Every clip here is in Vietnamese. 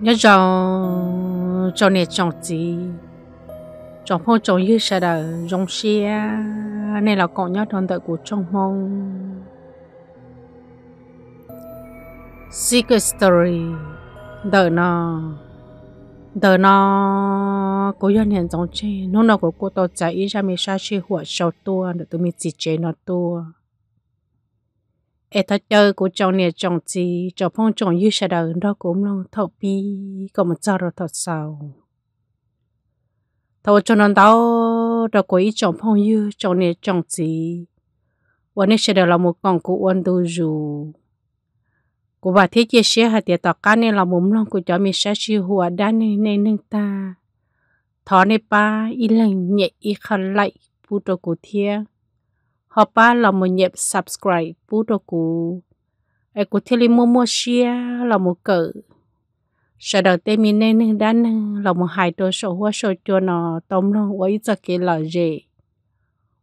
nhớ chồng chồng này chồng gì chồng phong chồng như sẽ là chồng xe nên là còn nhớ thằng đợi của trong mong secret story đợi nó đợi nó cố nhân hiện giống chơi nó nó của cô tôi chạy ra mình sao chơi hoạt sầu tua để tôi mình chỉ chơi nó tua ai ta chơi của chồng nè chồng chị cho phong chồng như sẽ đời đó cũng luôn thâu bi còn một giờ rồi thật sao thâu cho nó đâu đó có ý chồng phong như chồng nè chồng chị. là là một một con thế sẽ sẽ nè nè nè nè cho mình chịu ta. ba, nhẹ, khẩn lại, chị วันนี้เสด็จเราหมดกองกูอ้วนดูอยู่กูบาที่เจเสียหาเตียต่อการเนี่ยเราหมุมลงกูจะมีเสชีหัวด้านในในหนึ่งตาถอนในป้าอีหลังเนี่ยอีขันไหลพูดตัวกูเทีย họ ba là một nhịp subscribe bút đồ cũ ai cũng thấy li mua mua share là một cỡ sau đó tên mình nên đan là một hai đôi số hóa số cho nó tóm nó quấy cho cái là gì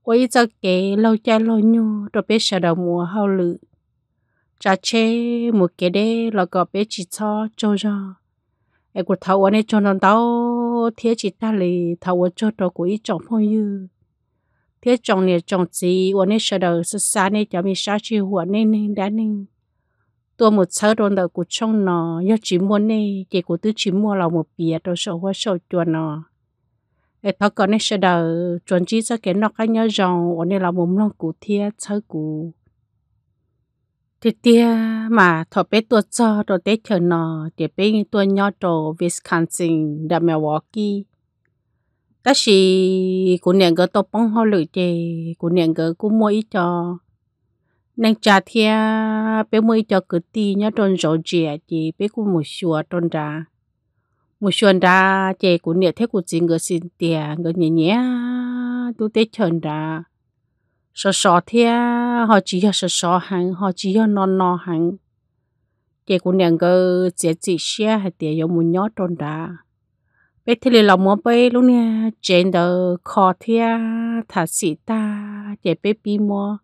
quấy cho cái lâu cha lâu nhu rồi biết sau đầu mua hao lự cha chê một cái đấy là có biết chỉ cho cho cho ai cũng thấu anh ấy cho nó tao thế chỉ ta lì thấu cho đó của ý chọn phong như thế trong này trong gì uống này sợ đầu sợ xa này cho mình sao chỉ uống này nên đã nên tôi một sớ đồn đợi của trong nó do chỉ mua này chỉ của tôi chỉ mua là một bìa đồ sổ hoa sổ chuồn nó ấy thọ còn này sợ đầu chuẩn chỉ cho cái nó cái nhớ rồng uống này là một lòng của thiệt sớ của thì tia mà thọ bé tôi cho rồi tết chờ nó để bé tôi nhớ đồ Wisconsin, Milwaukee cái gì của nàng gỡ tôi bông hoa lụi thì của nàng gỡ cũng mua ít cho nàng trà thia bé mua ít cho cứ ti nhá tròn rổ chè thì bé cũng mua xua tròn ra mua xua ra chè của nàng thế của chị gỡ xin tiền gỡ nhẹ nhẹ tôi tết tròn ra sợ sợ thia họ chỉ cho sợ sợ hàng họ chỉ cho non non hàng chè của nàng gỡ chè chị xe hay tiền giống mua nhó tròn ra bé thì lì lòng mua bé lúc nè chén đầu khó thia thả xị ta chè bé bi mua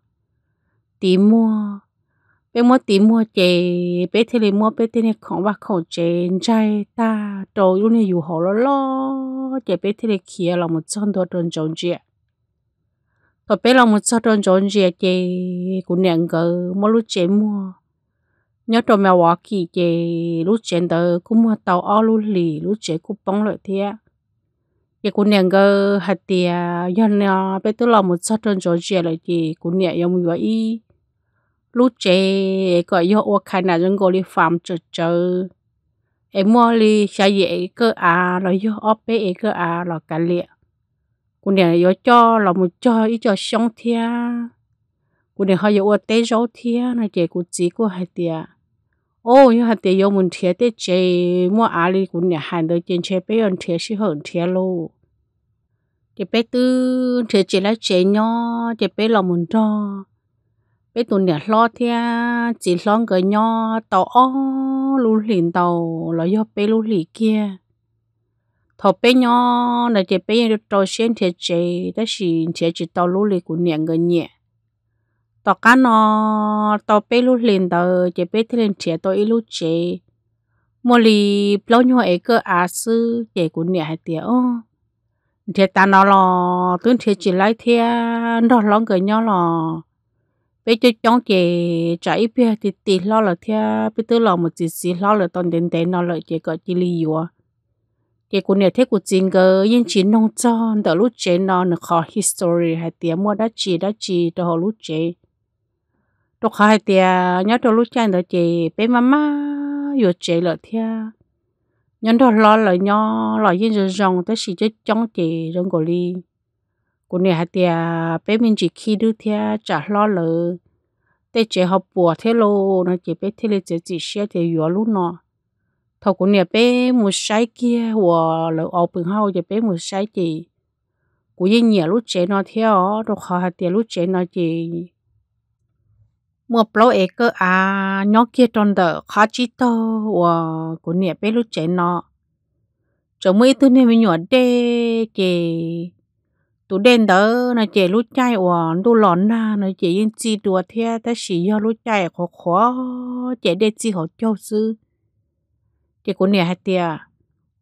tí mua bé mua tí mua chè bé thì lì mua bé thì nè không bắt không chén chai ta đồ lúc nè dù hồ lo lo chè bé thì lì kia lòng một chân đồ tròn tròn chè rồi bé lòng một chân tròn tròn chè chè cũng nè ngờ mua lúc chè mua nhớ trò mèo walkie kỳ chị lúc chuyện đó cũng mua tàu ô lúc lì lúc chuyện cũng bóng lợi thế giờ cũng nhận cơ hạt tiền do nó bé tôi làm một số trơn trò chuyện lại chị cũng nhận giống như vậy lúc chị gọi do ô khai nào chúng gọi đi phạm chờ chờ em mua đi xe gì cơ à rồi do ô bé cơ à rồi cái liệt cũng nhận do cho làm một cho ít cho xong thia cũng nhận họ do ô tế rau thia này chị cũng chỉ có hạt tiền ô nhưng mà tiền mình thiệt để mua á đi cũng hàng tới trên chơi bây giờ thiệt sẽ hơn thiệt luôn thì bé tư thiệt chỉ là chơi nhỏ thì bé là mình cho bé tụi nhà lo thia chỉ lo cái nhỏ tàu ó lũ liền tàu là do bé lũ lì kia thọ bé nhỏ là thì bé được trò chuyện thiệt chơi đó là thiệt chỉ tàu lũ lì của nhà tao cá nó tao bé lúc lên tao chỉ bé thế lên trẻ tao ít lúc trẻ mua li bao nhiêu ấy cơ à sư trẻ của nhà hai tiệt ô ta nó lo tuấn trẻ chỉ lấy thế nó lo người nhau lo bây giờ trong trẻ chạy bia thì tì lo là thế bây giờ lo một chỉ xí lo là toàn đến đến nó lợi trẻ cái chỉ lì vô trẻ của nhà thế cũng chính cơ nhưng chỉ nông cho đỡ lúc trẻ nó nó khó history hai tiệt mua đã chỉ đã chỉ đỡ lúc trẻ đồ khó hay tiề nhớ đồ lúc chơi đó chị bé mama vừa chị lợ thia nhân đồ lo là nhớ lo yên rồi rong tới xí chết trong chị rong cổ li cô này hay tiề bé mình chỉ khi đưa thia trả lo lợ tới chị học bùa thế lô nó chị bé thế lê chị chỉ xe thì vừa lúc nọ thầu cô này bé một sai kia hoặc lợ ao bình hao chị bé một sai chị cô yên nhẹ lúc chị nó theo đồ khó hay tiề lúc chị nó chị mua blo ấy cơ à nhóc kia tròn đờ khó chỉ to và cũng nhẹ bé lúc chạy nó cho mấy thứ này mình nhỏ đê kì tụ đen đó nó chạy lúc chạy và đồ lòn na nó chạy yin chi đùa thế ta chỉ do lúc chạy khó khó chạy đê chi họ cho sư thì cũng nhẹ hạt tiệt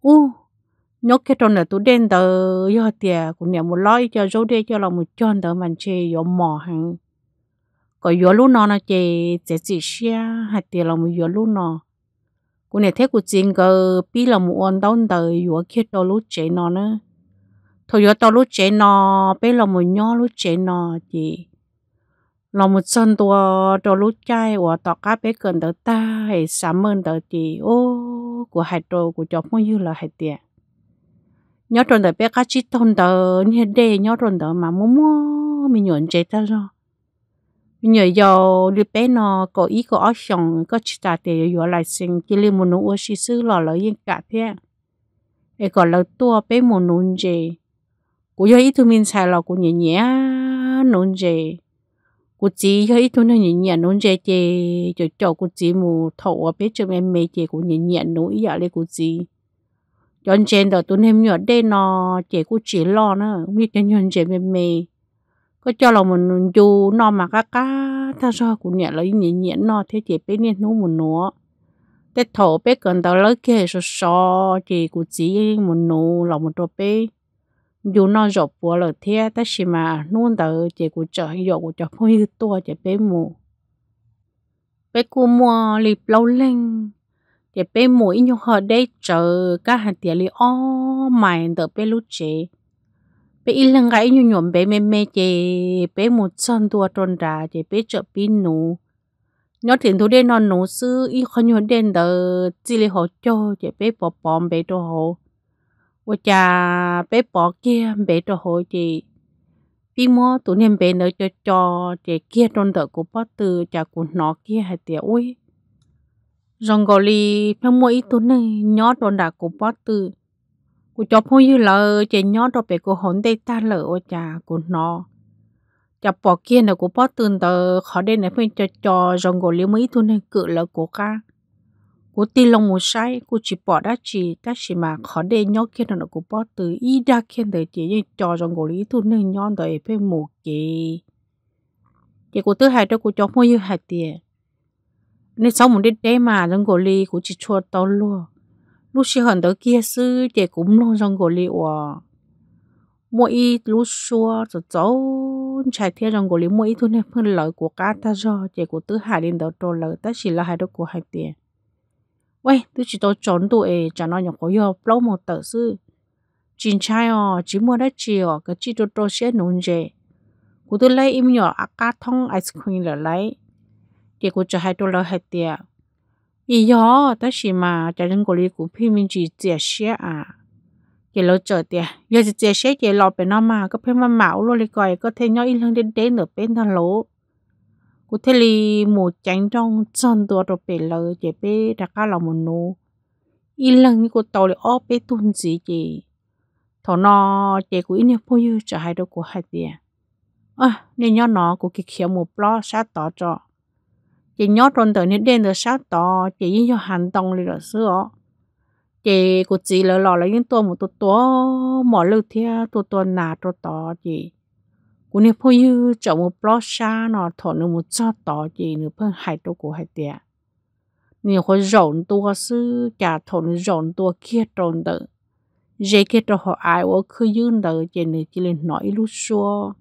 u nhóc kia tròn đờ tụ đen đó do hạt tiệt cũng nhẹ một lõi cho rô đê cho là một tròn đờ mình chơi gió mỏ hàng có gió lũ nó nó chè chè chỉ xia hạt tiền là một gió lũ nó cô này thấy của chính cơ bi là một ông đau đời gió kia to lũ chế nó nữa thôi gió to lũ chế nó bé là một nhỏ lũ chế nó chị là một chân tua cho lũ chai và tao cá bé gần tới ta hay sắm ơn tới chị ô của hai đồ của cháu mua yêu là hai tiền nhớ rồi đợi bé cá chít thôn đỡ như đê nhớ rồi đỡ mà mua mua mình nhận chế ta rồi nhờ do đi bé nó có ý có óc sòng có chỉ ta để yo lại sinh cái li muốn nuôi sĩ sư lò lỡ yên cả thế e còn lỡ tua bé muốn nuôi gì cô yo ít thu mình xài lò cô nhẹ nhẹ nuôi gì cô chỉ yo ít thu nó nhẹ nhẹ nuôi gì chị cho cho cô chỉ mù thầu ở bé cho em mê chị cô nhẹ nhẹ nuôi giờ lấy cô chỉ chọn trên đó tôi nem nhớ đây nó chị cô chỉ lo nữa, biết cho nhon chị mê mê ก็เจ้าเราเหมือนอยู่นอมากะกะถ้าชอบกูเนี่ยเราเหนียเหนียนอเทเจไปเนี่ยนู้หมุนนัวแต่ถอไปก่อนตอนเลิกเกสซอเจกูจีหมุนนูเราหมุนตัวไปอยู่นอจบปัวเลยเทียแต่ชิมานู่นเตอเจกูเจอหยกกูจะพูดตัวเจไปหมูไปกูมัวรีบเล่าเล่งเจไปหมูอินยอดได้เจอก็หันเตียลีอ้อใหม่เตอไปรู้เจ bé ilang cái nhu nhuộm bé mê mê chê bé một son tua tròn ra chê bé chợ pin nụ nhớ tiền thu đen non nụ sư y khó nhuộm đen đờ chỉ lì họ cho chê bé bỏ bom bé đồ hồ và cha bé bỏ kia bé đồ hồ chê bị mò tụ niệm bé nở cho cho chê kia tròn đờ của bó từ cha của nó kia hay tiệt ui rong gò lì phang mua ít tụ này nhớ tròn đà của bó từ cô cho phong như là chị nhỏ đó bé cô hồn đây ta lỡ ô cha cô nó chả bỏ kia là cô bỏ từng tờ khó đây này phải cho cho rong gò liu mấy thu nên cự là cô ca cô ti lòng một sai cô chỉ bỏ đã chỉ ta chỉ mà khó đây nhỏ kia là cô bỏ từ y đa kia để chỉ như cho rong gò liu thu nên nhỏ đời phải một kì chị cô thứ hai đó cô cho phong như hai tiền nên sau một đêm mà rong gò liu cô chỉ cho tao luôn lúc xí hẳn đó kia sư để cũng luôn trong gồ lì hòa mỗi ít lúc xua cho cháu chạy theo trong gồ lì mỗi ít thôi nên phân lợi của cá ta do để của tứ hải đến đó trò lợi ta chỉ là hai đứa của hai tiền vậy tôi chỉ tôi chọn tụi chả nói nhỏ có yo lâu một tờ sư chín chai ờ à, chỉ mua đất chiều à, cái chỉ tôi tôi sẽ nôn dễ của tôi lấy im nhỏ à, cá thông ice cream là lấy để của cho hai đứa lợi hai tiền ý yo ta mà trái rừng của lý của phi mình chỉ chia sẻ à cái lỗ chờ tiền giờ chỉ chia sẻ cái lọ bên nó mà có phải mà mạo luôn coi có thể nhau ít hơn đến đến bên thằng lỗ cụ thể lý một tránh trong chân tua rồi bên lỡ chỉ bên đặt cả là một nụ như cụ tàu lý óp bên tuần gì gì thọ nó chỉ của ít nhiều bao nhiêu hai đâu của hai tiền à nên nhau nó của cái kiểu một blog sát tỏ cho chị nhớ trong tới nên đến được sáng tỏ chị yên cho hành động đi rồi xưa chị của chị lỡ lò là những tôi một tôi tôi mỏ lực thia tôi tôi nà tôi tỏ chị của nên phơi như chọn một blog xa nọ thọ nó một cho tỏ chị nữa phơi hai tôi của hại tiệt nhiều họ rộn tôi sư cả thọ nó rộn tôi kia trộn tự dễ kia cho họ ai ở cứ dương tự chị nữa chỉ lên nói lúc xưa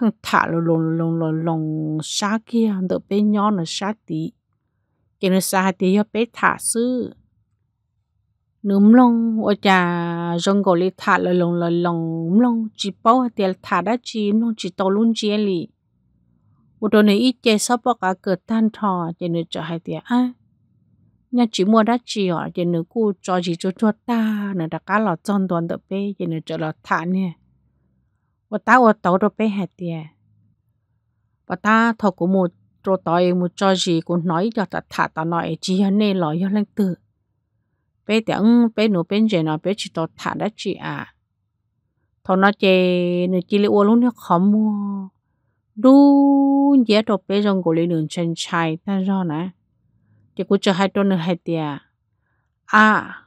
phăng thả lồ lồ lồ lồ lồ xa kia đỡ bé nhỏ nó xa tí cái nó xa tí yo bé thả sư núm lông ở nhà rong gò lì thả lồ lồ lồ lồ lông chỉ bao tiền thả đã chỉ lông chỉ tàu luôn chỉ lì một đồ này ít chơi sắp bọc cả cửa tan thò cho nên cho hai tiền á nhà chỉ mua đã chỉ ở cho nên cô cho chỉ cho cho ta nữa đã cá lọ tròn toàn đỡ bé cho nên cho lọ thả nè 我打我倒到背下的，把他头骨木做倒也木做 gì cũng nói cho ta thả ta nói e chỉ hơn này lo cho lên bé tiếng bé nụ bên trên nó bé chỉ tao thả đã chị à, thằng nó chơi nửa chỉ liệu luôn nó khó mua, đu dễ đồ bé trong cổ lấy chân chai ta do nè, chỉ cũng chờ hai tuần nữa hai à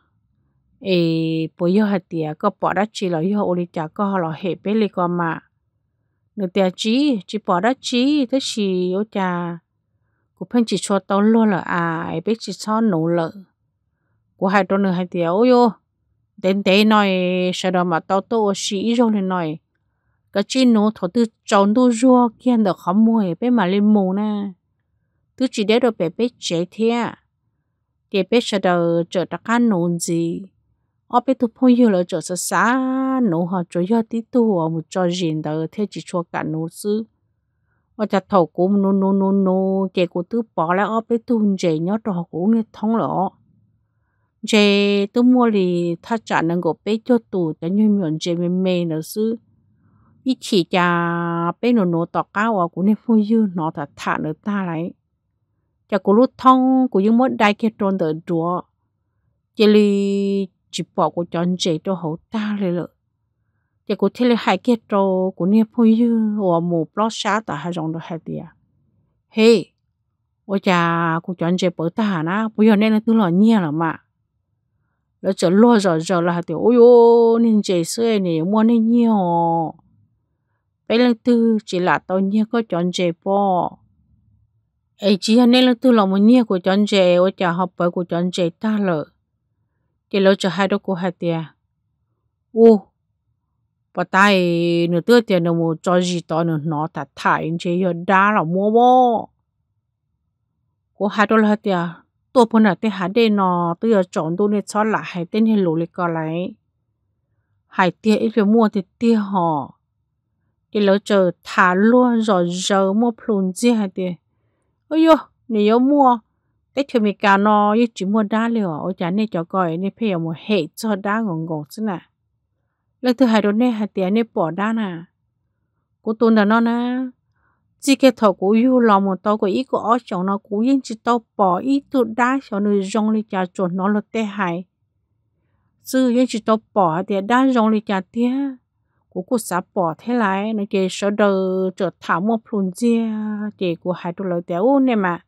ê bố yêu hạt tiệt có bỏ đã chỉ là yêu ôi chả có họ là hệ bé lì qua mà người tiệt chỉ chỉ bỏ đã chỉ thế chỉ yêu chả cụ phân chỉ cho tao luôn là à ấy chỉ cho nổ lợ của hai đôi nữ tiệt ôi ô đến thế nói sau mà tao tô sĩ rồi này nói cái chỉ nổ thổ tư tròn tu rua kia được khó mua bé mà lên mù nè tu chỉ để được bé bé chế thế để bé sau đó trở ra cá nổ gì ở bên tụ phong yêu là chỗ sa sa nô họ chỗ yêu tí tu ở một chỗ riêng đó thế chỉ cho cả nô sư ở chỗ thầu cũng nô nô nô nô chế của tụ bỏ lại ở bên tụ chế nhớ trò cũng nghe thông lọ chế tụ mua thì thà trả năng của bé cho tụ cho như miệng chế mềm mềm nữa sư ít chỉ cha bé nô nô tọt cao ở cũng nên phong yêu nó thật thả nữa ta lại cho cô lúc thông của những món đại kia trôn tới chúa chỉ lì chỉ bỏ của chọn chế cho hậu ta lên lợ giờ cô thế là hai cái trò của nia phôi dư hoặc một blog sát ta hai dòng đó hai tia Hê, ôi chà, cô chọn chế bỏ ta na bây giờ nên là tư lo nia là mà nó chờ lo rồi giờ là tiểu ôi ô nên chế xưa này mua nên nhiều bé lần tư chỉ là tao nhia có chọn chế bỏ ấy chỉ nên là tư là một nhia của chọn chế ôi chà, học bởi của chọn chế ta lợi thì lỡ cho hai đứa cô hai tiền u bà ta nửa tưa tiền nó mua cho gì đó nửa nó ta thải chế giờ đá là mua mua, cô hai đứa hai tiền tôi phần là tiền hai đứa nó tôi giờ chọn tôi nên cho lại hai tên hình lũ này, có lại hai tiền ít phải mua thì tiền họ thì lỡ chờ thả luôn rồi giờ mua phun gì hai tiền ôi yo nếu mua tết thì mình cả nó như chỉ mua đá liều ở à? chả nên cho coi nên phải một hệ cho đá ngon ngọn chứ nè lần thứ hai đó nên hạt tiền nên bỏ đá nè cố tôi là nó nè chỉ cái thợ cố yêu làm một tao của ý của ở chồng nó cố yên chỉ tao bỏ ý tôi đá cho nó rong lên chả chuẩn nó là tê hại chứ yên chỉ tao bỏ thì đá rong lên chả tía cố cố xã bỏ thế này, nó chỉ sợ đời trở thảo một phun ra, chỉ cố hai tôi lời téo nên mà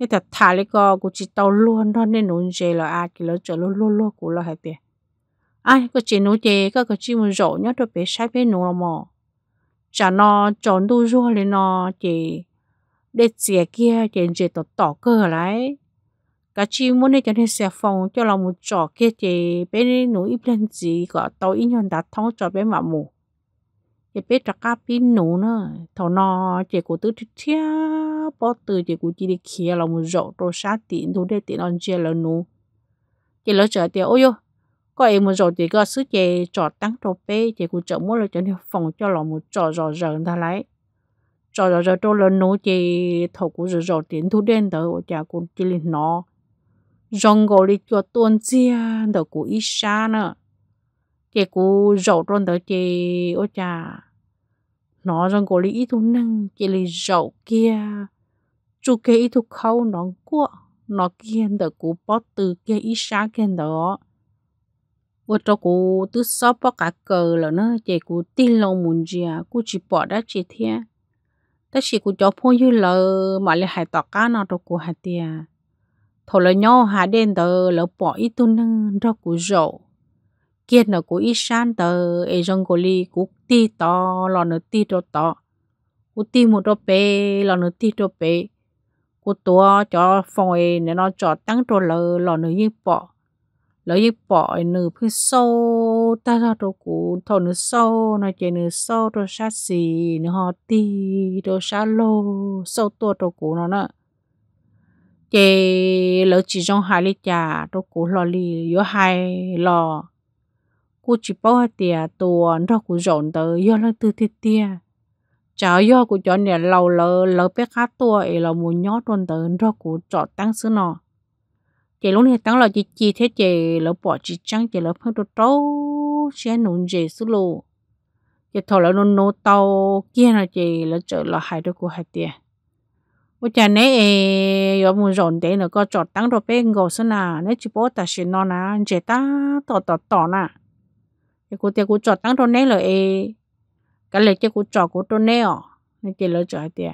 thế thật thà lấy co cũng chỉ tàu luôn đó nên nôn chê là à kia là chờ luôn luôn luôn cũng là hai tiền ai có chỉ nôn chê các cái chỉ muốn rổ nhớ được bé sai bé nôn là mò chả nó chọn đu rua lên nó chỉ để xe kia chỉ chỉ tỏ tỏ cơ lại cả chỉ muốn để cho nên xe phòng cho là một trò kia chỉ bé nôn ít lên gì có tàu ít nhon đặt thong cho bé mà mù giờ bé trắc cá pin nổ nữa thầu nọ chỉ của tứ chia bỏ từ chỉ của chỉ đi kia là một rổ đồ sát tiền thu để tiền ăn chia là nổ chỉ lỡ chợ tiền ôi yo có em một rổ thì có sức chế trò tăng trò bé chỉ của chợ mua cho chợ phòng cho là một trò rò rờ người ta lấy trò rò rờ trò là nổ chỉ thọ của rổ rổ tiền thu đen tới ở nhà của chỉ là nó rong gò đi cho tuôn chia đồ của ít xa nữa chị cô giàu trong đó chị ô cha nó rằng cô lý thu năng chị lý giàu kia chú kia ý thu khâu nó quá nó kia đó cô bỏ từ kia ý xa kia đó ô cho cô tứ sáu bỏ cả cờ là nó chị cô tin lòng muốn gì à cô chỉ bỏ đã chị thế ta chỉ cô cho phong như là mà lại hại tọt cá nó cho cú hại tiền thầu là nhau hại đen đó là bỏ ý thu năng cho cô giàu kiệt nó cũng ít san tờ ở trong cái li cũng ti to lò nó ti to to cũng ti một đôi bể lò nó ti đôi bể cũng tua cho phòng ấy nó cho tăng cho lờ lò nó yên bỏ lò yên bỏ nửa phía sâu ta ra đồ cũ thầu nó sâu nó chạy nó sâu đồ xa xì nó họ ti đồ xa lô sâu tua đồ cũ nó nữa chơi lỡ chỉ trong hai lít trà đồ cũ lò lì yếu hai lò u chỉ bảo hạt tiệt tổ nó cũng rộn tới do nó từ tiệt tiệt chả do của cho nè lâu lỡ lỡ bé khá tua ấy là muốn nhót tuần tới nó cũng chọn tăng xứ nọ chị lúc này tăng là chị chi thế chị lỡ bỏ chị trắng chị lỡ phân đồ trâu sẽ nôn chị xứ lù chị thọ lỡ nôn nô tàu kia là chị lỡ trở là hại được của hạt tiệt bố cha nè ê yo mu rộn đấy nữa, có chọn tăng đồ bé ngồi xứ nà nè chỉ bố ta xin nọ nà chị ta tỏ tỏ tỏ nà cái cô tiền cô chọn tăng thôi nè rồi cái lấy cái cô chọn cú thôi nè ọ nên tiền lỡ chọn tiền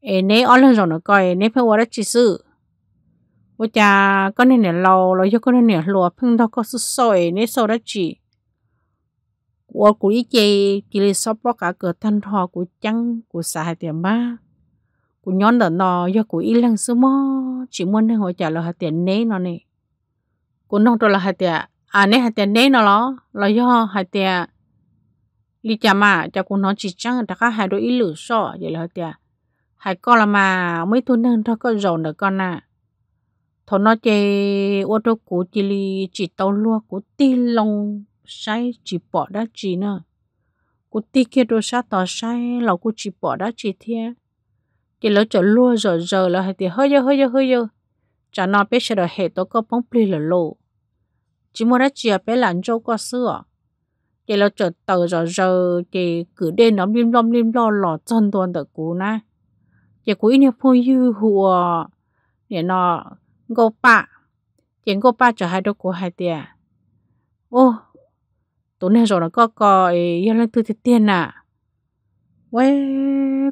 ê nè ở lên rồi nó coi nè phải qua đó chỉ sự bố cha con này nè lâu rồi cho con này lùa phun đâu có sự soi nè sau đó chỉ của cô ý chê chỉ là sắp bóc cả cửa thanh thọ của trắng của sai tiền ba của nhón đợt nó do cô ý lăng sớm chỉ muốn nên hồi trả lời tiền nè nó nè cô nông tôi là hai tiền à nè hạt tiền đấy nó lo lo do hạt tiền lý cha mà cha cũng nói chỉ chẳng là các hai đôi lử so vậy là hạt tiền hai con là mà mấy thôn nâng thôi có giàu được con à thôi nó chơi ô tô cũ chỉ li chỉ tàu lúa cũ ti lông sai chỉ bỏ đã chỉ nữa cũ ti kia đôi sát tỏ sai là cũ chỉ bỏ đã chỉ thế chỉ lỡ chở lúa rồi giờ là hạt tiền hơi giờ hơi giờ hơi giờ cha nó biết sẽ đòi hệ tôi có bóng pli là lô chỉ mua ra chia bé lạnh châu qua xưa thì là trở tờ giờ giờ thì cứ đến nó lim lom lim lo lò chân toàn tờ cú na thì cú ini phô yu hùa để nó gô ba thì gô ba cho hai đứa cú hai tiền ô tối nay rồi nó có coi yên lên từ tiền à quê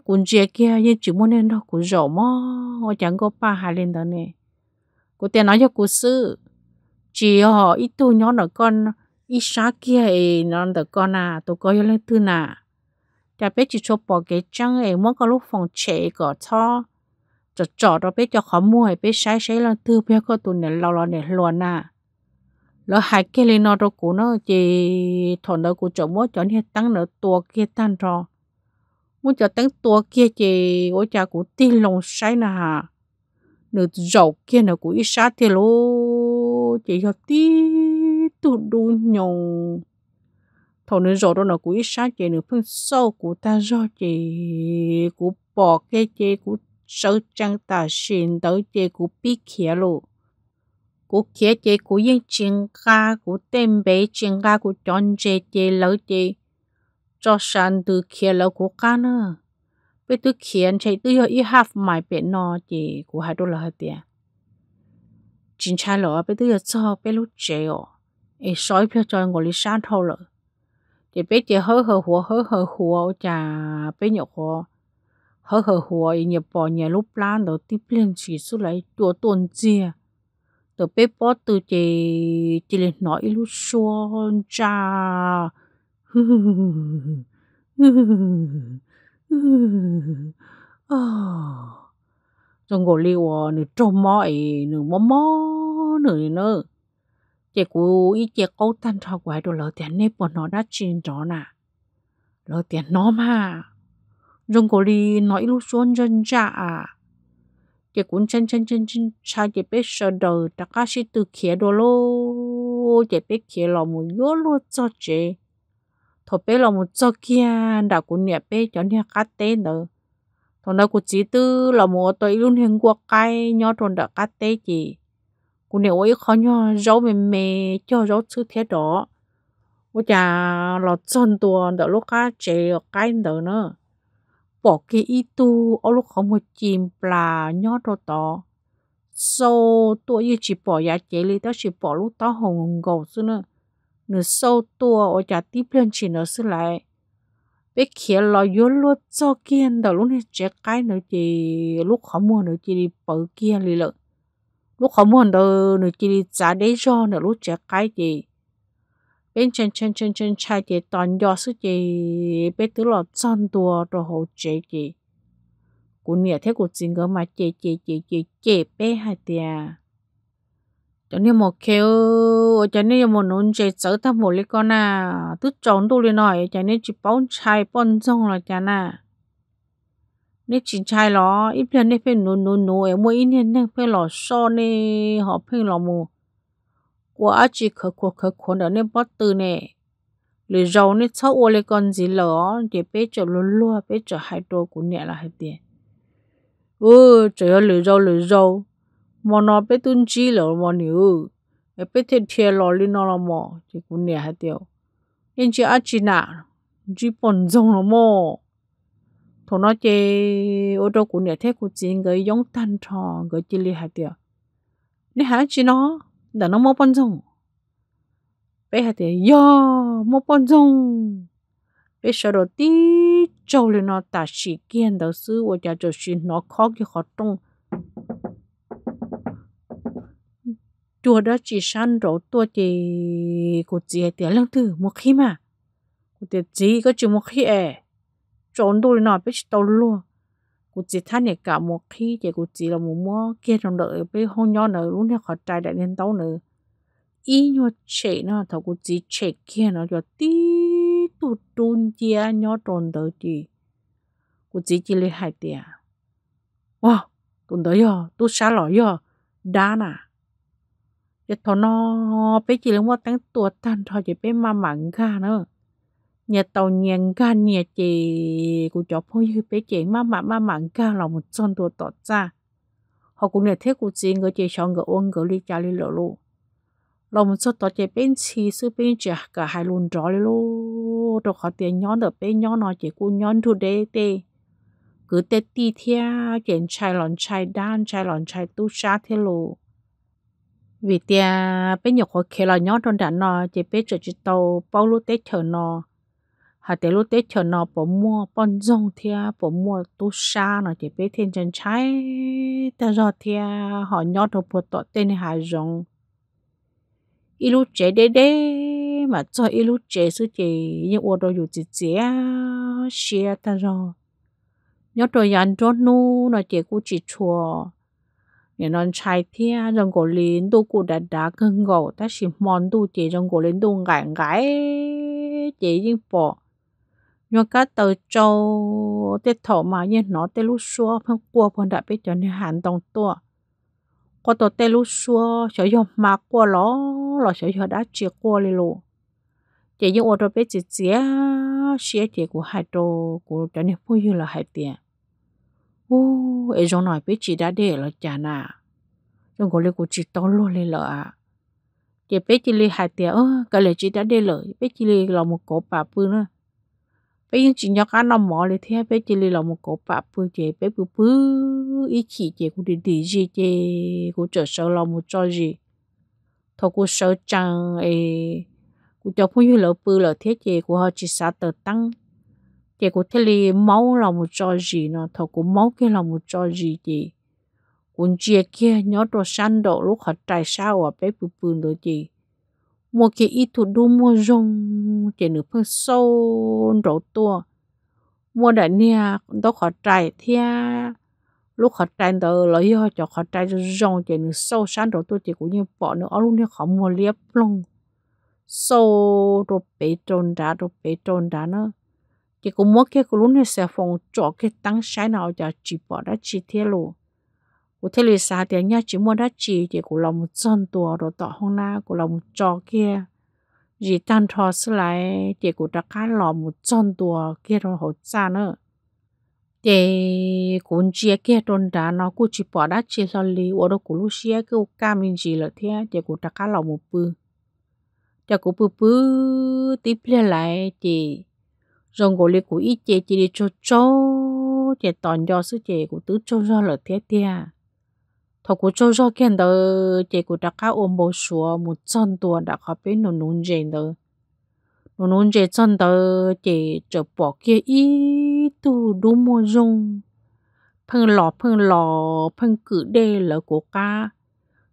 cuốn chia kia như chỉ muốn nên đâu cuốn rổ mà, chẳng có ba hai lên đó nè cô tiền nói cho cô sư chỉ họ ờ, ít tu nhỏ nó con ít sáng kia ấy nó được con à tôi có yêu lên tư nà đã biết chỉ cho bỏ cái trăng ấy muốn có lúc phòng chế có cho cho cho đó biết cho khó mua ấy biết sai sai là tư biết có tụi này lâu lâu này luôn à lỡ hai cái lên nó đâu cũng nó chỉ thằng đó cũng cho mua cho nên tăng nó tua kia tan rồi muốn cho tăng tua kia chỉ ôi cha cũng tin lòng sai nà nửa dầu kia nó cũng ít sát thì luôn chỉ cho tí tụ đủ nhồng thầu nữa rồi đó là của ít sáng chị nữa phân sâu của ta do chị của bỏ cái chị của sâu trăng ta xin tới chị của biết kia luôn của kia chị của yên chiến ca của tên bé chiến ca của chọn chị chị lỡ chị cho sàn từ kia lỡ của ca nữa bây từ kia chị từ giờ ít hạt mãi bên nó chị của hai đô la tiền chính trai lỡ bây giờ cho bé lúc trẻ ở ấy sói phía cho ngồi lý sáng thâu lỡ thì bé chỉ hớ hờ hùa hớ hờ hùa chả bé nhậu hùa hớ hờ hùa ấy nhập bỏ nhà lúc lan đó tiếp lên chỉ số lại chùa tuần chia tờ bé bỏ từ chị chị lên nói lúc xuân cha oh rồi ngồi liều ờ, nửa trôm mò ấy nửa mò mò nửa nữa chị cụ ý chị câu tan thọ quái rồi lỡ tiền nếp bọn nó đã chín rõ nè lỡ tiền nó mà rồi ngồi đi nói lúc xuống dân dạ à chị cũng chân chân chân chân cha chị biết sợ đời ta cá sĩ từ khía đồ lô chị biết khía là một gió lô cho chế, thọ biết là một cho kia đã cũng nhẹ biết cho nhẹ cá tên nữa thằng đó của chỉ tư là mùa tới luôn hiện qua cái nhớ thằng đó cắt tê chỉ cũng nếu ấy khó nhớ rau mềm mè cho rau chứ thế đó bố cha là chân tua đó lúc cá chè cái đó nữa bỏ cái ý tu ở lúc không một chim là nhớ đồ đó sau tôi như chỉ bỏ nhà chế lý đó chỉ bỏ lúc đó hồng gầu xưa nữa nửa sau tôi ở nhà tiếp lên chỉ nữa xưa lại bé kia lo yo lo cho kia đầu lúc này trẻ cái nữa chị lúc khó mua nữa chị đi bự kia đi lợn lúc khó mua đâu nữa chị đi trả để cho nữa lúc trẻ cái chị bên chân chân chân chân trai chị toàn do sức chị bé tứ lo chân tua rồi hỗ trợ chị cũng nhớ thế của chính cơ mà chị chị chị chị chị bé hai tiền cho nên một kêu cho nên một nón chế sở ta một lý con à tức chọn tu lên nói cho nên chỉ bón chai bón xong là cho nà nên chỉ chai lo ít lần nên phải nón nón nón em mua ít lần nên phải lo so nè họ phải lo mù quá chỉ khờ khờ khờ khờ đó nên bắt từ nè lười rau nên sau ô lấy con gì lỡ để bé chờ luôn luôn bé chờ hai đô của nè là hết tiền ừ trời ơi lười rau lười rau mona pe tun chi lo mo ni u e pe the thie lo li no lo mo chi kun ne ha tio in chi a chi na ji pon jong lo mo thô nó chê ô tô của nhà thế của chị người dùng tan trò người chị li hạt tiệt nè hả chị nó đã nó mà bón rong bé hạt tiệt yo mà bón rong bé sợ đồ tí cháu lên nó ta chỉ kiên đầu sư của cha cho xin nó khó cái khó trông chùa đó chỉ săn rổ tua chỉ của chị tiền lương tử một khi mà của tiền chị có chỉ một khi ẻ trốn đôi nọ biết tao luôn của chị thán này cả một khi chị của chị là một mua kia trong đợi bây hôn nhau nữa luôn theo khỏi trai đại nên tao nữa ý nhau chị nó thằng của chị chị kia nó cho tí tụt trôn chia nhau trốn đợi chị của chị chỉ lấy hai tiền wow tụi đó yo tụi xa lỏ yo đa nà giờ thọ nó bé chỉ là mua tăng tuổi tan thọ chỉ bé mà mặn ga nữa nhà tàu nhà ga nhà chị của chó phong như bé chị mà mặn mà mặn ga một chân tuổi tọt ra họ cũng nhà thế của chị người chị chọn người ôn người đi chơi đi lộ lộ một số tọt chị bên chị sư bên chị cả hai luôn rõ đi lô rồi họ tiền được bên nhón nó chị cũng nhón thu đê tê cứ tê ti thea chuyện chai lòn chai đan chai lòn chai tu sa thế lộ vì tia bé nhọc khó khăn là nhót trong đàn nó chỉ bé chỉ chỉ tàu bao lúa tết chờ nó hà tết lúa tết chờ nó bỏ mua bón rong thia bỏ mua tu sa nó chỉ bé thiên chân trái ta rồi thia họ nhót trong bộ tọt tên hà rong ít lúa chế đế đế mà cho ít lúa chế sư chỉ những ô đồ dù chỉ chế xe ta rồi nhót trong yàn cho nu nó chỉ cú chỉ chùa nên trong trong cổ cổ ta chỉ chỉ chỉ những bộ 你能拆天，人个脸都顾得打更个，但是忙都只人个脸都矮矮，只一波。nhớ cá tờ châu tết thổ mà yên nó tê lúc xua phân qua phân đã biết cho nên hàn đồng tua có tờ tê lúc xua sở dụ mà qua ló lò sở dụ đã chia qua lì luôn chỉ những ô tô biết chỉ chia chia chỉ của hai đồ của cho nên phụ như là hai tiền ô ấy giống nói biết chị đã để là chả nà trong có lẽ của chị to luôn lên lợ à thì bé chị li hai tiếng ơ cái lẽ chị đã để lợ biết chị li là một cổ bà phu nữa bé những chị nhóc ăn nằm mỏ lên thế biết chị li là một cổ bà bự chị bé phu, bự ý chỉ chị cũng đi đi gì chị cũng trở sợ là một cho gì thôi cũng sợ chẳng ấy cũng cho phu như lỡ phu lỡ thế chị cũng họ chỉ sát tờ tăng thì cô thấy li máu là một trò gì nó thọ cô máu kia là một trò gì thì cuốn chia kia nhớ đồ săn đồ lúc họ trải sao ở bé bự bự đồ gì mua cái ít thủ đu mua rong chỉ nửa phân sâu rổ to, mua đại nia đó họ trải thia lúc họ trải đó lấy họ cho họ trải rong chỉ nửa sâu săn đồ tua chỉ cũng như bỏ nữa lúc này họ mua liếp luôn, sâu đồ bể trôn đá đồ bể trôn đá nữa chỉ cũng muốn cái cũng lúc sẽ phòng cho cái tăng sai nào cho chỉ bỏ đã chỉ thế luôn cụ thể là sao thì nhá chỉ muốn ra chỉ thì cũng làm một chân tua rồi tỏ hông na cũng làm một chỗ kia gì tan thọ sẽ lại thì cũng đặt cá làm một chân tua kia rồi hỗ trợ nữa thì cũng chia cái tôn đá nó cũng chỉ bỏ đã chỉ lo lý ở đó cũng lúc chia cái cam mình gì là thế thì cũng đặt cá làm một bữa thì cũng bữa bữa tiếp lại thì rồi ngồi lên của ít chế chỉ đi cho cho chế toàn do sự chế của tứ cho do là thế thế thọ của cho do kiện đó chế của đặc cá ôm bầu sữa một chân tua đã có bên nó nôn chế đó nó nôn chế chân đó chế chở bỏ kia ít tu đủ mua dùng phân lò phân lò phân cử đê là của cá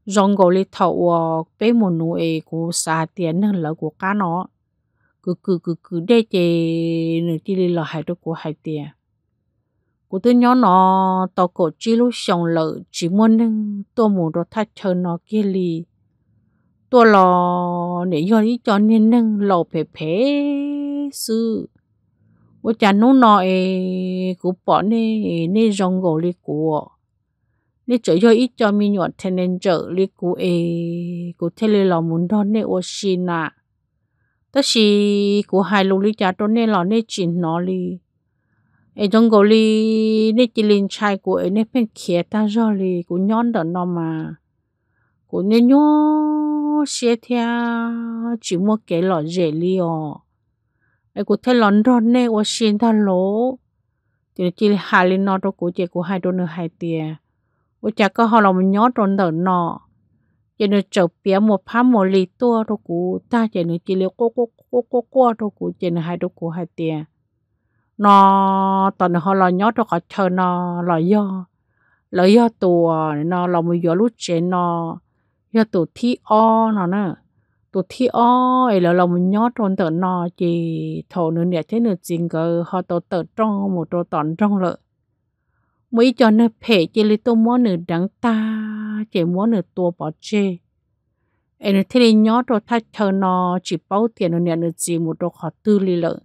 rong gò lên thầu bên một nuôi của xà tiền là của cá nó cứ cứ cứ cứ đây chị nửa chị là hai đứa của hai tiền của tôi nhớ nó tao cổ chỉ lúc sống lợ chỉ muốn nâng tôi muốn rồi thay chờ nó kia li tôi lo để do ý cho nên nâng lò phê phê sư của cha nó nói của bỏ nè nè rong gò li của nè chỉ do ý cho mình nhọn thế nên chở li của e của thế li lò muốn đó nè ô xin à đó là của hai lô lý trả tôi nên là nên chỉ nó li ở trong cổ li nên chỉ linh trai của ấy nên phải khía ta rồi li của nhon đó nó mà của nên nhon xe thia chỉ mua cái lọ dễ li ó ấy của thế lon rồi nên của xin ta lỗ thì chỉ hai linh nó đó của chị của hai đôi nữa hai tia của cha có họ làm nhon đó nó giờ nó chọc bia một pha một lì tua đâu cũ ta giờ nó chỉ liệu cô cô cô cô cô đâu cũ giờ nó hai đâu cũ hai họ lo nhót đâu có chờ nó lo do lo do tua nó lo mới giờ lúc trên nó giờ tụ thi o nè tụ thi o ấy e là lo nhót trong tờ nó chỉ thầu nữa nè thế nữa chính cơ họ tụ tờ trong một tụ tòn trong lợi mỗi cho nó phê chỉ lấy tô món nửa đắng ta chỉ món nửa tua bỏ chê em thế này nhỏ rồi thay chờ nó chỉ bao tiền nửa nửa được gì một đồ khó tư lý lợ.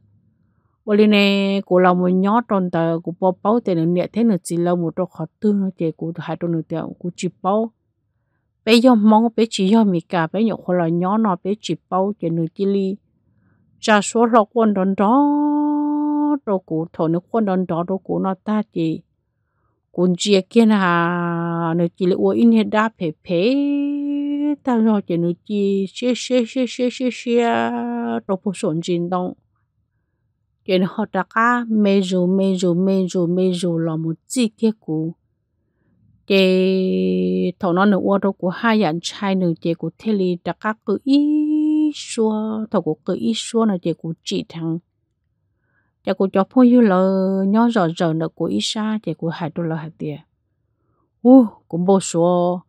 bởi vì này cô là một nhỏ tròn tờ cô bỏ bao tiền nửa nửa thế nửa chỉ là một đồ khó tư nó chỉ cô hai đồ nửa tiền cô chỉ bao bây giờ mong bây chỉ giờ mì cả bây giờ cô là nhỏ nó bây chỉ bao tiền nửa chỉ li cha số lọc quân đón đó đồ cũ thổ nửa quân đón đó đồ cũ nó ta chỉ cũng chia kia là nó chỉ là in hết đáp phải phê tao nói cho nó chỉ chia chia chia chia chia chia đồ bộ sổn chiến động chỉ là họ đã cả mê dù mê dù mê dù mê dù là một chi kia cũ chỉ thầu nó nữa đó của hai dạng chai, nữa chỉ của thế li đã cả cứ ít số, thầu của cứ ít xua nó chỉ của chỉ thằng chả dạ cô cho phong như là nhó rờ rờ nợ của ít xa chả cô hại tôi lờ hại tiền u cũng bố số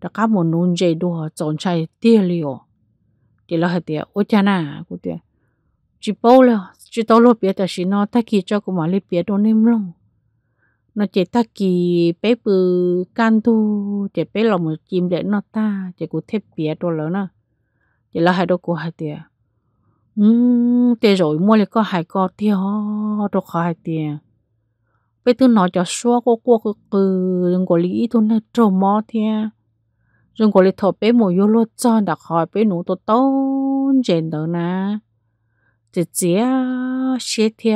đã có một nôn dây đùa chọn chạy tiền liều chỉ là hại tiền ô cha nà cô tiền chỉ bố là chỉ tao lô biết là chỉ nó ta kỳ cho cô mà lấy biết đâu nem luôn nó chỉ ta kỳ bé bự can tu chỉ bé lòng một chim để nó ta chỉ cô thép biết đâu lỡ nó chỉ là hai đứa cô hai tiền ừm thế rồi mua lại có hai có thì họ đâu có hai tiền bây giờ nó cho xóa cô cô cứ cứ đừng có lý thôi nè trâu mò thì đừng có lý thọ bé mua vô lô cho đặc hỏi bé nụ tổ tốn tiền đâu nè chỉ chỉ xe thì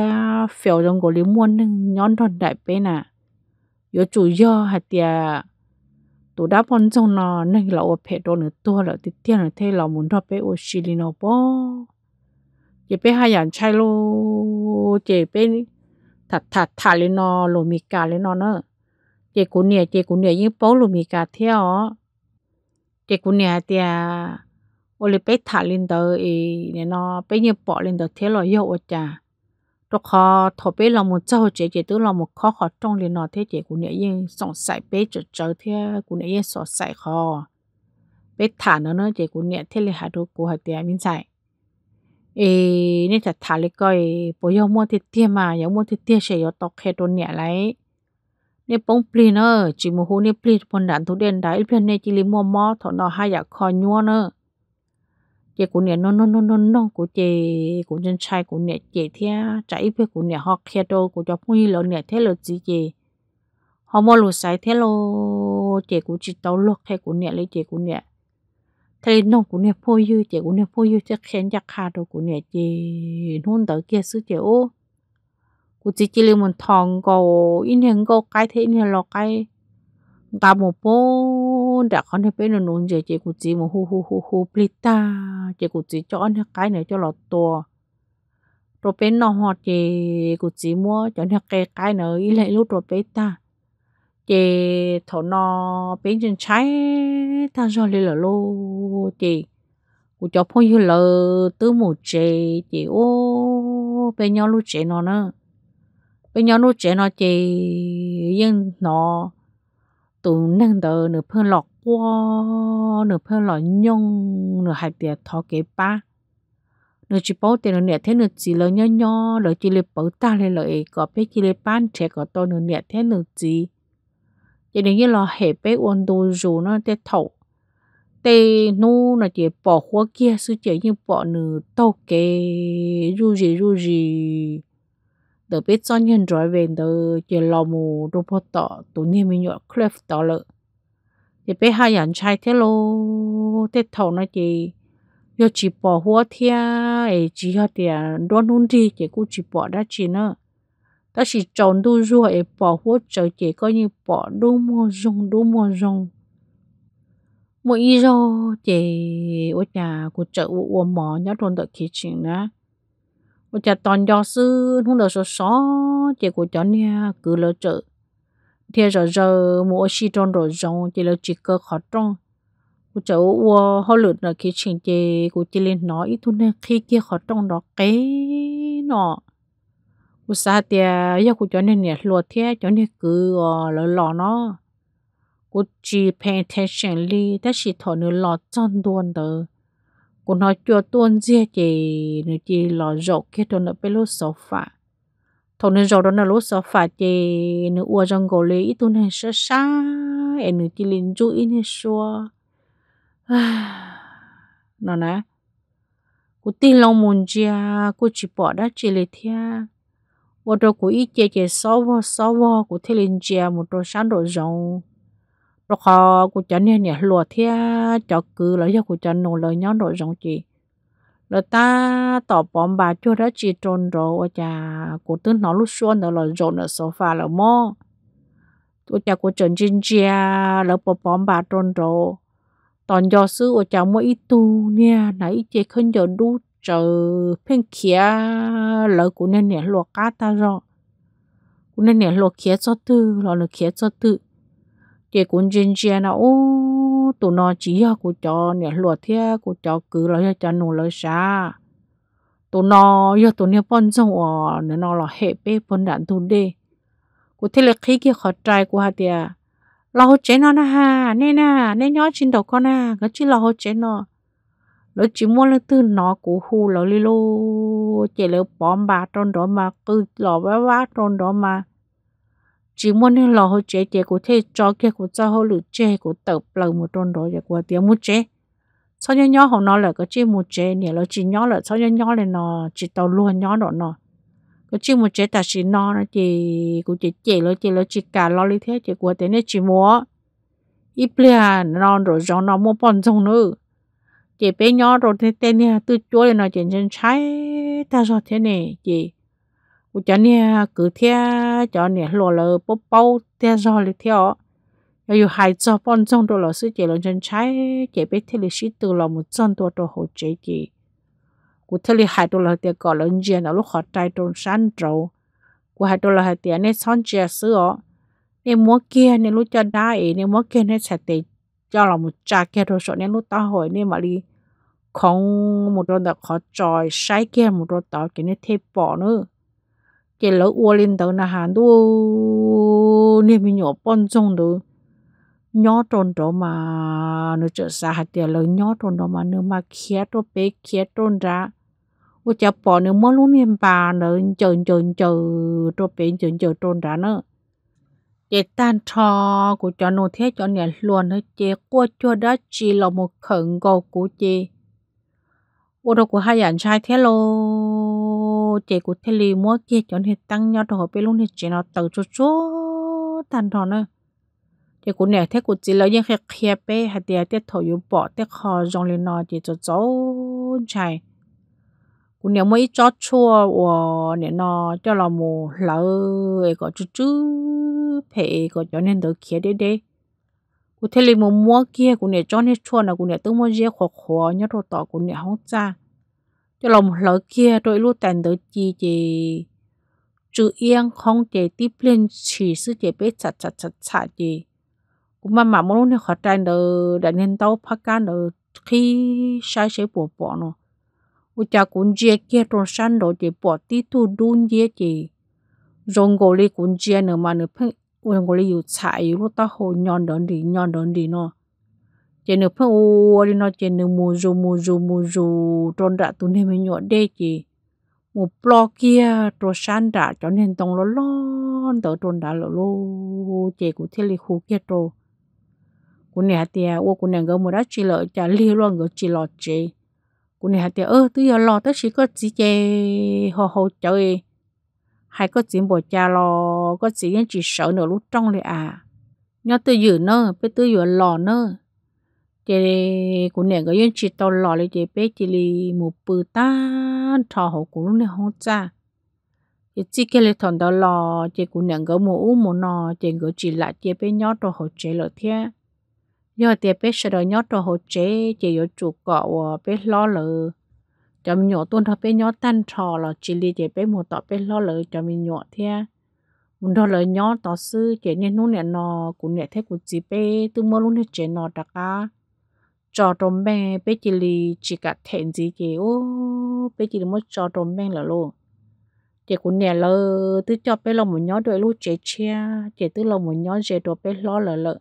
phiếu đừng có lý mua nâng nhón đòn đại bé nè yếu chủ yếu hạt tiền tụi đã bọn trong nó nên là ô phê đồ nữa tôi là tiếp theo là thế là muốn đọc bé ô xì lì nó bó chỉ bé hai dàn chai lô chỉ bé thật thật thà lên nó lô nữa chỉ cú nè chỉ cú nè như bố lô theo chỉ cú nè thì ô lê bé thà lên đó ý nè như bỏ lên đó thế rồi yêu cha đó khó thọ bé là một cháu chỉ chỉ tức là một khó khó trong lên nó thế chỉ nè yên sống sài bé chờ chờ thế cú nè yên sống sài khó bé thả nó nó chỉ nè thế là hạt đồ cú hạt tiền mình xài เเอออ้นีี่่จะทาาาลกยยยปมมมววตเตี้ยเฉยตอกแค要摸น点些要到开多年来。你崩ปงปลีเนอจิมูฮูนี่ปลีพนดันทุเดนได้เพื่อนในจิลิมัวมอถอนอหาอยากคอยัวเนอเจกูเนี่ยนนนนนนกูเจกูจันชายกูเนี่ยเจเทียใจเพื่อกูเนี่ยฮอกเคโดกูจะพูดเราเนี่ยเทลจีเจฮอมอลุสายเทลเจกูจิตเอาลกเทกูเนี่ยเลยเจกูเนี่ย thế nông của nè phôi dư chị của nè phôi dư chắc khen chắc khá đồ của nè chị nôn tới kia sư chị ô của chỉ chỉ là một thòng cô in hình cô cái thế này lo cái cả một bố đã có thể bên nó nôn chị chị của chỉ một hu hu hu hu plita chị cụ chỉ cho anh cái này cho lọt to rồi bên nó họ chị của chỉ mua cho anh cái cái nữa ý lại lúc rồi bên ta chị thổ nó bên chân trái ta rồi lì lợ lô chị cụ cho phong như lợ tứ mù chị chị ô bên nhau lúc chị nó nữa bên nhau lúc chị nó chị nhưng nó tụ nâng đờ nửa phương lọt qua nửa phương lọt nhung nửa hai tiệt thọ kế ba nửa chỉ bảo tiền nửa nhẹ thế nửa chỉ lợ nho nho lợ chỉ lệ bảo ta lệ lợ có biết chỉ lệ ban trẻ có to nửa nhẹ thế nửa chỉ cho nên như là hệ bé ôn đồ dù nó tê thầu tê nô là chỉ bỏ khóa kia sư chỉ như bỏ nửa tàu kê ru gì ru gì tớ biết cho nhân rồi về tớ chỉ lo mù đồ bỏ tỏ tụ nay mình nhọ clef tỏ lợ chỉ bé hai anh trai thế lô tê thầu nó chỉ yo chỉ bỏ khóa thia ấy chỉ họ tiền đoan hôn đi chỉ cũng chỉ bỏ đã chỉ nữa đó chỉ trồng đu rùa ấy bỏ hỗ trợ chỉ coi như bỏ đu mô rong đu mô rong một ý rô chỉ ở nhà của chợ u u mỏ nhớ luôn được khí chuyện đó ở nhà toàn do sư không được số số chỉ của chó nha cứ lỡ chợ thì rồi giờ mua xí tròn rồi rong chỉ là chỉ cơ khó trông của chợ u họ lượt là khí chuyện chỉ cô chỉ lên nói ít thôi nè khi kia khó trông đó cái nọ u sa tia yêu cụ cho nên nè lúa thế cho nên cứ lo ờ, lọ nó cụ chi pay attention li ta chỉ thọ nửa lọ chân đuôn tờ cụ nói cho tuôn dê chỉ nửa chỉ lo rộ kia tuôn nửa bên lối sổ phạ thọ nửa rộ đó nửa lối sổ phạ chỉ nửa uo trong gò lì ít tuôn hàng sơ sa em nửa chỉ liền chú ý nè xua nó nè cụ tin lòng muốn chia cụ chỉ bỏ đã chỉ lấy thia một đồ của ít chế chế sáu vô sáu vô của thế linh chia một đồ sáng đồ rộng đồ khó của chân nè nè lùa thia chả cứ là do của chả nổ lời nhóm đồ rộng chị là ta tỏ bóng bà chưa đã chỉ trôn rồi chả của tướng nó lúc xuân nó lỡ rộn ở số pha là mò tôi chả của chân chinh chia là bỏ bóng bà trôn rồi toàn do sư ở chả mỗi ít tu nè nãy chế không giờ đu cho phim kia lỡ của nên nè luộc cá ta rồi cũng nên nè luộc kia cho tư lỡ luộc kia cho tư thì cũng chân chân là ô tụi nó chỉ của cho nè luộc thế của cho cứ lỡ cho nụ lỡ xa tụi nó giờ tụi nó phân xong ở nè nó là hệ bê phân đạn thu đi của thế là khi kia khó trai của hạt tiệt là hỗ chế nó na ha nên na nên nhớ chín đầu con na cái chỉ là hỗ chế nó nó chỉ muốn là từ nó cũ hù nó li lô chỉ là bom bà trong đó mà cứ lò vá vá trong đó mà chỉ muốn là lò hơi chế chế của thế cho kia của cha hơi lử chế của tập lầu một trong đó giờ của tiếng một chế sau nhỏ nhỏ họ nói là có chỉ một chế nè nó chỉ nhỏ là sau nhỏ nhỏ là nó chỉ tàu luôn nhỏ đó nó có chỉ một chế ta chỉ nó nó chỉ của chỉ chế nó chỉ nó chỉ cả lo lý thế chỉ của thế này chỉ muốn ít bia non rồi giống nó mua bòn rong nữa chị bé nhỏ rồi thế tên nha tôi chúa lên nó chuyện chân trái ta so thế này chị u cho nha cứ thế cho nè lò lờ bố bố thế so lấy theo rồi yêu hai cho bọn trong đồ là sư chị lên chân trái chị bé thế là sĩ từ lò một trong đồ đồ hồ chế chị u thế là hai đồ là tiền gọi lên gì nó lúc họ trai trong sân trâu u hai đồ là hai tiền nên son chia sữa nên múa kia này lúc cho đá này nên múa kia này sẽ tiền cho là một trà kia rồi sợ này lúc ta hỏi này mà đi không một đôi đặc họ tròi sai kia một đôi tàu cái này thêm bỏ nữa cái lỡ ua lên tàu là hàng đua nên mình nhỏ bón trong đó nhỏ tròn đó mà nó trở xa hạt tiền lỡ nhỏ tròn đó mà nó mà khía tròn bé khía tròn ra ua chả bỏ nữa mỗi lúc nên bà nó chờ chờ chờ tròn bé chờ chờ tròn ra nữa chế tan trò của cho nô thế cho nhà luôn nó chế qua cho đã chỉ là một khẩn cầu của chế ủa đâu có hai anh trai thế lo, chị của thế li mua kia cho nên tăng nhau đồ bên luôn thì chị nó tự chút chút thành thọ nữa chị của nè thế của chị lấy những cái kia bé hay tiền tiết thổi yếu bỏ tiết khó dòng lên nó chị cho cháu chạy của nè mới cho chua và nè nó cho là mù lỡ có chút chút phải cái cho nên được kia đấy đấy กูเทลิมมัวเกียกูเนี่ยจ้อนให้ชวนนะกูเนี่ยต้องมัวเยขอขอเนี่ยโทรต่อกูเนี่ยห้องจ้าจะลมเหลอเกียโดยรู้แต่เดอจีเจจือเอียงของเจที่เปลี่ยนฉีซื้อเจไปจัดจัดจัดจัดเจกูมาหมามัวรู้เนี่ยขอใจเดอแต่เน้นเต้าพักการเดอขี้ใช้ใช้ปวดปวดเนาะกูจะกูเจียเกียตรงสั้นเดอเจปวดที่ตูดูนเยเจรงโกลีกูเจียเนื้อมาเนื้อเพิ่ง我能过来有菜，有落到好娘当地娘当地喏。chỉ nếu phong ô đi nó chỉ nếu mua rù mua rù mua rù trôn đã tu nên mình nhọ đê chỉ một blo kia trô san đã cho nên tông lo lo tớ trôn đã lo lo chỉ của thiên lý khu kia trô của nè tiề ô của nè gỡ một đá chỉ lợ chả li lo gỡ chỉ lọ chỉ của nè tiề ơ tứ giờ lo tới chỉ có chỉ chè hồ hồ chơi hay có chỉ bộ cha lo khó có chỉ nên chỉ sợ nửa lúc à, nó tự giữ nơ bé tự giữ lò nơ chị cũng nẻ cái yên chỉ tao lò lấy chị bé chỉ li một bự ta thò hậu của lúc này không cha chị chỉ cái lấy thằng tao lò chị cũng nẻ cái một u một nò chị cái chỉ lại chị bé nhót rồi hậu chế lợi thế nhớ chị bé sợ rồi nhót rồi hậu chế chị có chủ cọ bé lo lợ cho mình nhổ tuôn thọ bé nhót tan thò là chị li chị bé một tọ bé lo lợ cho mình nhổ thế đó là nhỏ tao sư chế nên nô này nó cũng nè thế của chị bé từ mơ luôn nè chế nó đặc á cho trộm bèn bé chỉ lì chỉ cả thẹn gì kì ô bé chỉ mới cho trộm bèn là luôn chế cũng nè lơ từ cho bé lòng một nhỏ đôi lúc chế chia chế từ lòng một nhỏ chế đồ bé lo là lợ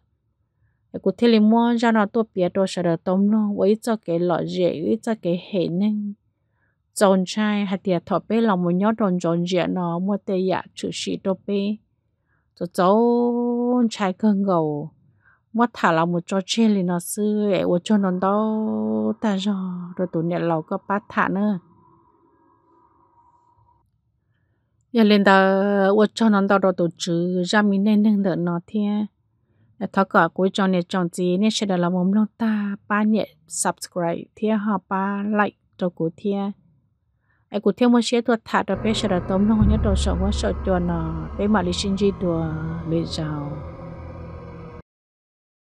cái cụ thể là mua ra nó tốt bé đôi sợ là tôm nó với cho cái lọ dễ với cho cái hệ nên dồn chai hạt tiệt thọ bê lòng một nhót đồn dồn dịa nó mua tê dạ chữ sĩ đô bê rồi dồn chai cơn gầu mua thả lòng một cho chê lì nó sư ế ổ cho nó đó ta rồi rồi tụi nhẹ lòng có bát thả nữa giờ lên đó ổ cho nó đó rồi tụi chữ ra mình nên nâng đỡ nó thiên thọ cả cuối cho nhẹ chọn gì nên sẽ là một nó ta ba nhẹ subscribe thiên họ ba like cho cuối thiên ai cũng theo một số tua thả ra phía sau tóm nó nhớ đồ sống quá sợ cho nó để mà lịch xin gì tua lười giàu